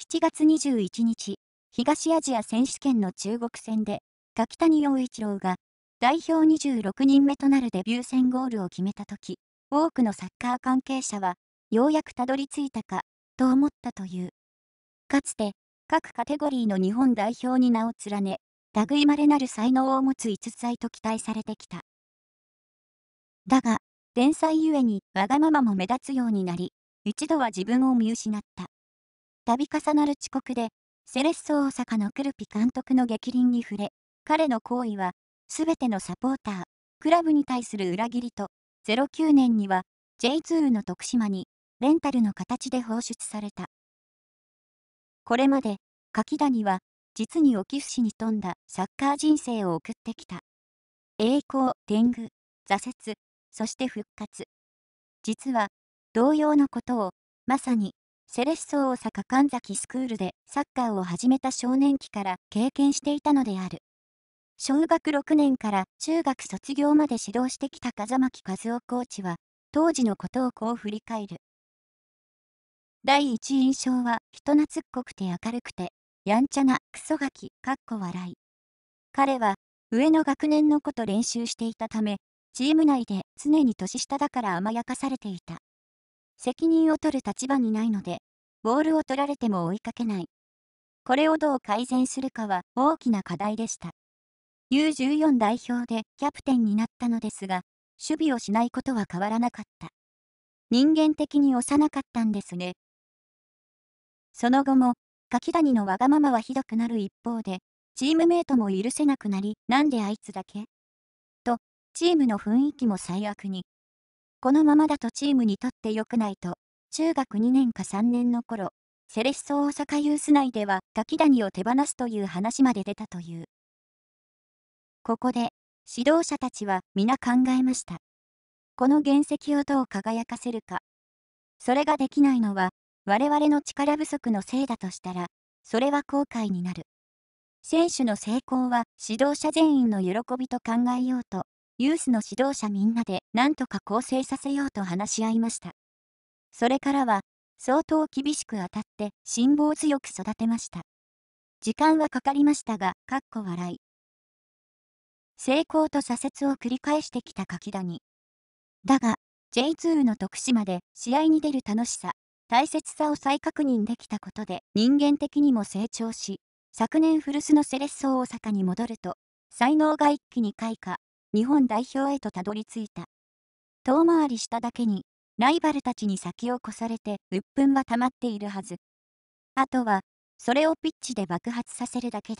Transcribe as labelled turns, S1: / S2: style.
S1: 7月21日、東アジア選手権の中国戦で、柿谷陽一郎が、代表26人目となるデビュー戦ゴールを決めた時、多くのサッカー関係者は、ようやくたどり着いたか、と思ったという。かつて、各カテゴリーの日本代表に名を連ね、類まれなる才能を持つ逸材と期待されてきた。だが、天才ゆえにわがままも目立つようになり、一度は自分を見失った。度重なる遅刻で、セレッソ大阪のクルピ監督の逆鱗に触れ、彼の行為は、すべてのサポーター、クラブに対する裏切りと、09年には、J2 の徳島に、レンタルの形で放出された。これまで、柿谷は、実に沖伏に富んだサッカー人生を送ってきた。栄光、天狗、挫折、そして復活。実は、同様のことを、まさに、セレッソ大阪神崎スクールでサッカーを始めた少年期から経験していたのである。小学6年から中学卒業まで指導してきた風巻和夫コーチは、当時のことをこう振り返る。第一印象は人懐っこくて明るくて、やんちゃなクソガキ、かっこ笑い。彼は上の学年の子と練習していたため、チーム内で常に年下だから甘やかされていた。責任を取る立場にないので、ボールを取られても追いかけない。これをどう改善するかは大きな課題でした。U14 代表でキャプテンになったのですが、守備をしないことは変わらなかった。人間的に幼かったんですね。その後も、柿谷のわがままはひどくなる一方で、チームメイトも許せなくなり、なんであいつだけと、チームの雰囲気も最悪に。このままだとチームにとって良くないと、中学2年か3年の頃、セレッソ大阪ユース内では滝谷を手放すという話まで出たという。ここで、指導者たちは皆考えました。この原石をどう輝かせるか。それができないのは、我々の力不足のせいだとしたら、それは後悔になる。選手の成功は指導者全員の喜びと考えようと、ユースの指導者みんなで何とか構成させようと話し合いました。それからは、相当厳しく当たって辛抱強く育てました。時間はかかりましたが、かっこ笑い。成功と挫折を繰り返してきた柿谷。だが、J2 の徳島で試合に出る楽しさ、大切さを再確認できたことで人間的にも成長し、昨年古巣のセレッソ大阪に戻ると、才能が一気に開花。日本代表へとたどり着いた。遠回りしただけに、ライバルたちに先を越されて鬱憤は溜まっているはず。あとは、それをピッチで爆発させるだけだ。